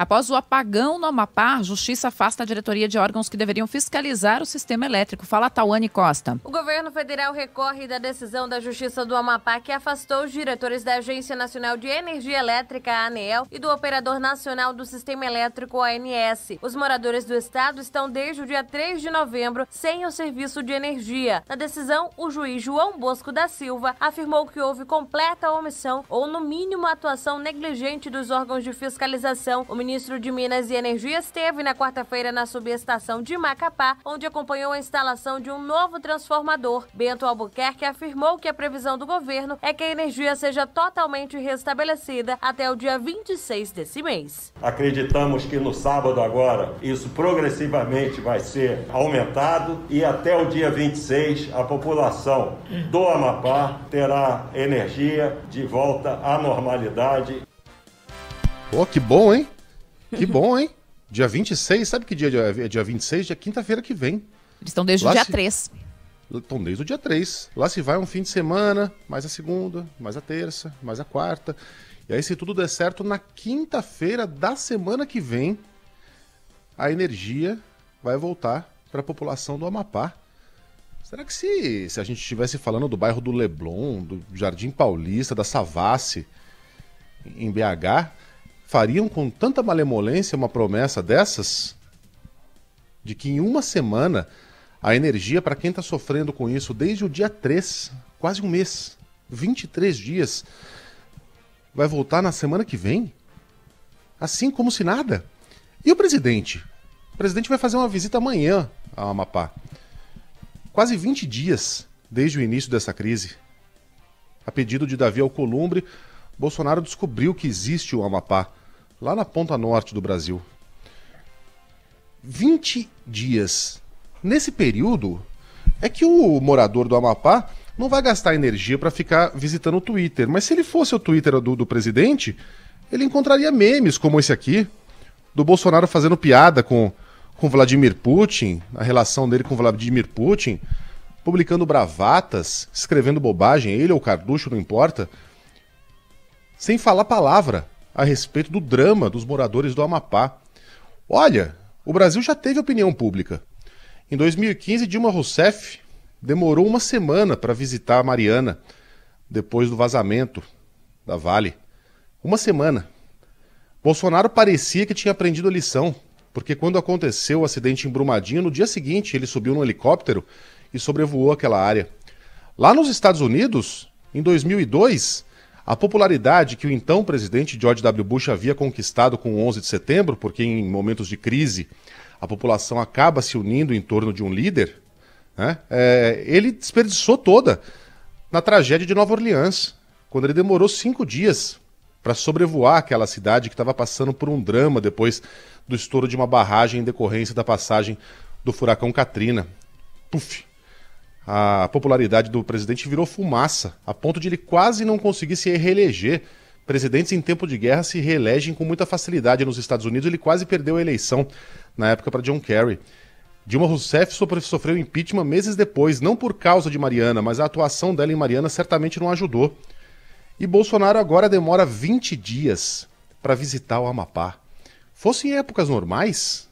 Após o apagão no Amapá, a Justiça afasta a diretoria de órgãos que deveriam fiscalizar o sistema elétrico. Fala Tauane Costa. O governo federal recorre da decisão da Justiça do Amapá que afastou os diretores da Agência Nacional de Energia Elétrica, a ANEEL, e do Operador Nacional do Sistema Elétrico, ONS. Os moradores do estado estão desde o dia 3 de novembro sem o serviço de energia. Na decisão, o juiz João Bosco da Silva afirmou que houve completa omissão ou, no mínimo, atuação negligente dos órgãos de fiscalização. O ministro de Minas e Energia esteve na quarta-feira na subestação de Macapá, onde acompanhou a instalação de um novo transformador. Bento Albuquerque afirmou que a previsão do governo é que a energia seja totalmente restabelecida até o dia 26 desse mês. Acreditamos que no sábado agora isso progressivamente vai ser aumentado e até o dia 26 a população do Amapá terá energia de volta à normalidade. Pô, oh, que bom, hein? Que bom, hein? Dia 26, sabe que dia é dia 26? Dia quinta-feira que vem. Eles estão desde Lá o dia se... 3. Estão desde o dia 3. Lá se vai um fim de semana, mais a segunda, mais a terça, mais a quarta. E aí, se tudo der certo, na quinta-feira da semana que vem, a energia vai voltar para a população do Amapá. Será que se, se a gente estivesse falando do bairro do Leblon, do Jardim Paulista, da Savassi, em BH, fariam com tanta malemolência uma promessa dessas? De que em uma semana a energia para quem está sofrendo com isso desde o dia 3, quase um mês, 23 dias, vai voltar na semana que vem? Assim como se nada. E o presidente? O presidente vai fazer uma visita amanhã ao Amapá. Quase 20 dias desde o início dessa crise. A pedido de Davi Alcolumbre, Bolsonaro descobriu que existe o Amapá lá na ponta norte do Brasil. 20 dias. Nesse período, é que o morador do Amapá não vai gastar energia para ficar visitando o Twitter. Mas se ele fosse o Twitter do, do presidente, ele encontraria memes como esse aqui, do Bolsonaro fazendo piada com, com Vladimir Putin, a relação dele com Vladimir Putin, publicando bravatas, escrevendo bobagem, ele ou Carducho, não importa, sem falar palavra a respeito do drama dos moradores do Amapá. Olha, o Brasil já teve opinião pública. Em 2015, Dilma Rousseff demorou uma semana para visitar a Mariana depois do vazamento da Vale. Uma semana. Bolsonaro parecia que tinha aprendido a lição, porque quando aconteceu o acidente em Brumadinho, no dia seguinte ele subiu no helicóptero e sobrevoou aquela área. Lá nos Estados Unidos, em 2002, a popularidade que o então presidente George W. Bush havia conquistado com o 11 de setembro, porque em momentos de crise a população acaba se unindo em torno de um líder, né? é, ele desperdiçou toda na tragédia de Nova Orleans, quando ele demorou cinco dias para sobrevoar aquela cidade que estava passando por um drama depois do estouro de uma barragem em decorrência da passagem do furacão Katrina. Puf, a popularidade do presidente virou fumaça, a ponto de ele quase não conseguir se reeleger. Presidentes em tempo de guerra se reelegem com muita facilidade nos Estados Unidos, ele quase perdeu a eleição na época para John Kerry. Dilma Rousseff sofreu impeachment meses depois, não por causa de Mariana, mas a atuação dela em Mariana certamente não ajudou. E Bolsonaro agora demora 20 dias para visitar o Amapá. Fossem épocas normais,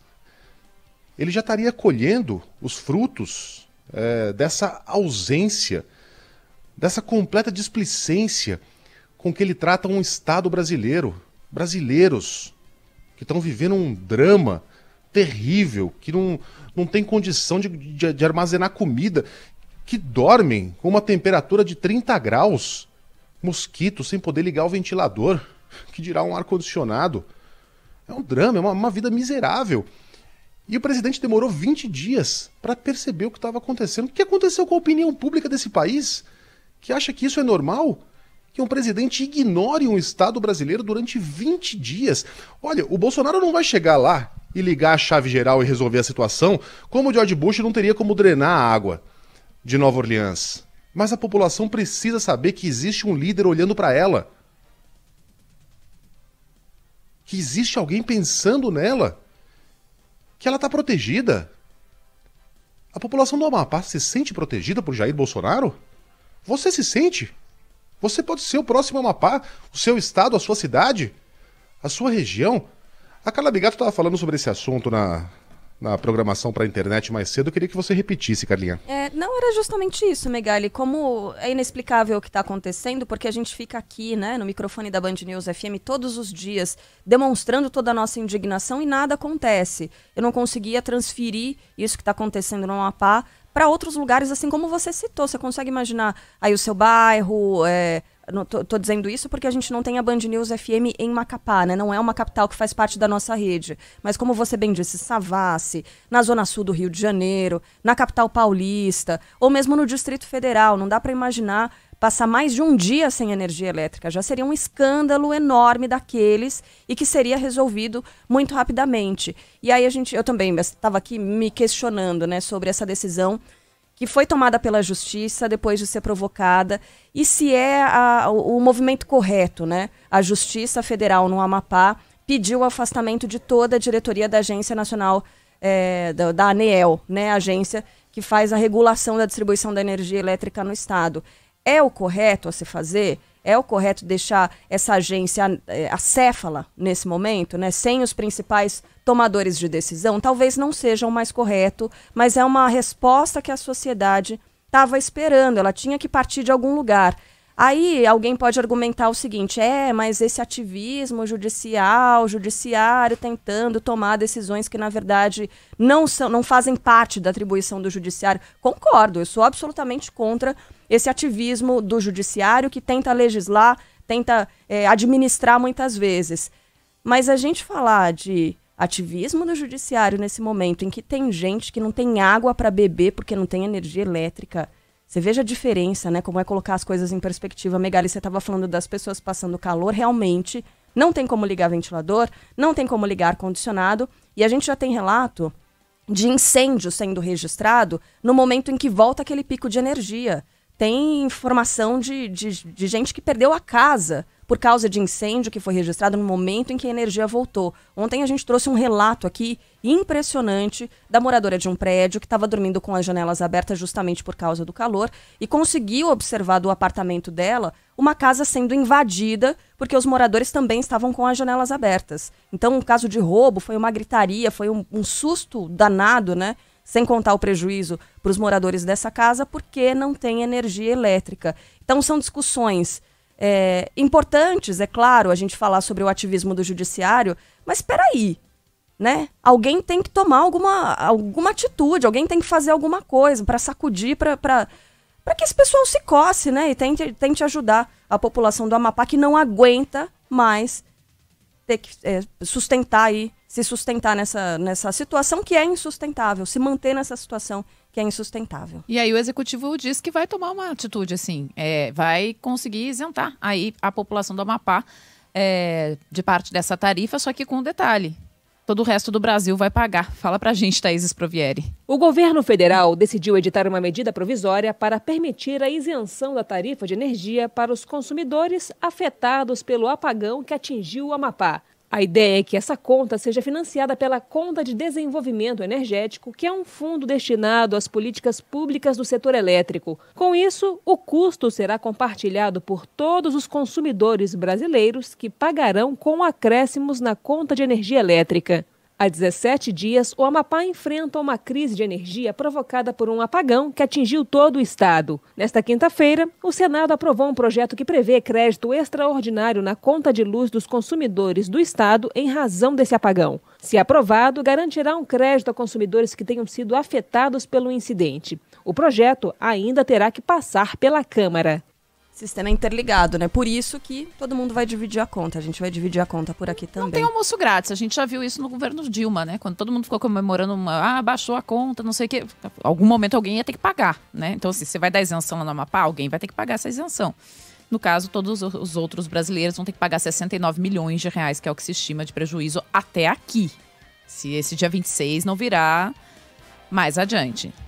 ele já estaria colhendo os frutos é, dessa ausência, dessa completa displicência com que ele trata um Estado brasileiro, brasileiros que estão vivendo um drama terrível, que não, não tem condição de, de, de armazenar comida, que dormem com uma temperatura de 30 graus, mosquito sem poder ligar o ventilador, que dirá um ar-condicionado. É um drama, é uma, uma vida miserável. E o presidente demorou 20 dias para perceber o que estava acontecendo. O que aconteceu com a opinião pública desse país, que acha que isso é normal? Que um presidente ignore um Estado brasileiro durante 20 dias. Olha, o Bolsonaro não vai chegar lá e ligar a chave geral e resolver a situação, como o George Bush não teria como drenar a água de Nova Orleans. Mas a população precisa saber que existe um líder olhando para ela. Que existe alguém pensando nela que ela está protegida. A população do Amapá se sente protegida por Jair Bolsonaro? Você se sente? Você pode ser o próximo Amapá, o seu estado, a sua cidade, a sua região. A Carla Bigato estava falando sobre esse assunto na, na programação para a internet mais cedo, eu queria que você repetisse, Carlinha. É, não era justamente isso, Megali. Como é inexplicável o que está acontecendo, porque a gente fica aqui, né, no microfone da Band News FM todos os dias, demonstrando toda a nossa indignação e nada acontece. Eu não conseguia transferir isso que está acontecendo no Amapá para outros lugares, assim como você citou. Você consegue imaginar aí o seu bairro, é, Estou dizendo isso porque a gente não tem a Band News FM em Macapá, né? Não é uma capital que faz parte da nossa rede. Mas como você bem disse, Savassi, na zona sul do Rio de Janeiro, na capital paulista, ou mesmo no Distrito Federal, não dá para imaginar passar mais de um dia sem energia elétrica. Já seria um escândalo enorme daqueles e que seria resolvido muito rapidamente. E aí a gente, eu também estava aqui me questionando, né, sobre essa decisão que foi tomada pela justiça depois de ser provocada e se é a, o, o movimento correto, né? A Justiça Federal no Amapá pediu o afastamento de toda a diretoria da Agência Nacional é, da, da ANEEL, né? A agência que faz a regulação da distribuição da energia elétrica no estado. É o correto a se fazer? É o correto deixar essa agência eh, acéfala nesse momento, né? Sem os principais tomadores de decisão? Talvez não seja o mais correto, mas é uma resposta que a sociedade estava esperando. Ela tinha que partir de algum lugar. Aí alguém pode argumentar o seguinte: é, mas esse ativismo judicial, judiciário tentando tomar decisões que, na verdade, não, são, não fazem parte da atribuição do judiciário. Concordo, eu sou absolutamente contra esse ativismo do judiciário que tenta legislar, tenta é, administrar muitas vezes. Mas a gente falar de ativismo do judiciário nesse momento em que tem gente que não tem água para beber porque não tem energia elétrica você veja a diferença, né? Como é colocar as coisas em perspectiva. Megali, você estava falando das pessoas passando calor, realmente não tem como ligar ventilador, não tem como ligar ar-condicionado. E a gente já tem relato de incêndio sendo registrado no momento em que volta aquele pico de energia. Tem informação de, de, de gente que perdeu a casa por causa de incêndio que foi registrado no momento em que a energia voltou. Ontem a gente trouxe um relato aqui impressionante da moradora de um prédio que estava dormindo com as janelas abertas justamente por causa do calor e conseguiu observar do apartamento dela uma casa sendo invadida porque os moradores também estavam com as janelas abertas. Então, um caso de roubo foi uma gritaria, foi um, um susto danado, né? sem contar o prejuízo para os moradores dessa casa, porque não tem energia elétrica. Então, são discussões é, importantes, é claro, a gente falar sobre o ativismo do judiciário, mas espera aí, né? Alguém tem que tomar alguma, alguma atitude, alguém tem que fazer alguma coisa para sacudir, para que esse pessoal se coce, né? E tente, tente ajudar a população do Amapá que não aguenta mais ter que é, sustentar aí, se sustentar nessa, nessa situação que é insustentável, se manter nessa situação que é insustentável. E aí o executivo diz que vai tomar uma atitude assim, é, vai conseguir isentar aí a população do Amapá é, de parte dessa tarifa, só que com um detalhe, todo o resto do Brasil vai pagar. Fala pra gente, Thaís Provieri. O governo federal decidiu editar uma medida provisória para permitir a isenção da tarifa de energia para os consumidores afetados pelo apagão que atingiu o Amapá. A ideia é que essa conta seja financiada pela Conta de Desenvolvimento Energético, que é um fundo destinado às políticas públicas do setor elétrico. Com isso, o custo será compartilhado por todos os consumidores brasileiros que pagarão com acréscimos na conta de energia elétrica. Há 17 dias, o Amapá enfrenta uma crise de energia provocada por um apagão que atingiu todo o estado. Nesta quinta-feira, o Senado aprovou um projeto que prevê crédito extraordinário na conta de luz dos consumidores do estado em razão desse apagão. Se aprovado, garantirá um crédito a consumidores que tenham sido afetados pelo incidente. O projeto ainda terá que passar pela Câmara sistema interligado, né? Por isso que todo mundo vai dividir a conta. A gente vai dividir a conta por aqui também. Não tem almoço grátis. A gente já viu isso no governo Dilma, né? Quando todo mundo ficou comemorando uma, ah, baixou a conta, não sei o quê. Algum momento alguém ia ter que pagar, né? Então, se você vai dar isenção lá no Amapá, alguém vai ter que pagar essa isenção. No caso, todos os outros brasileiros vão ter que pagar 69 milhões de reais, que é o que se estima de prejuízo até aqui. Se esse dia 26 não virar mais adiante.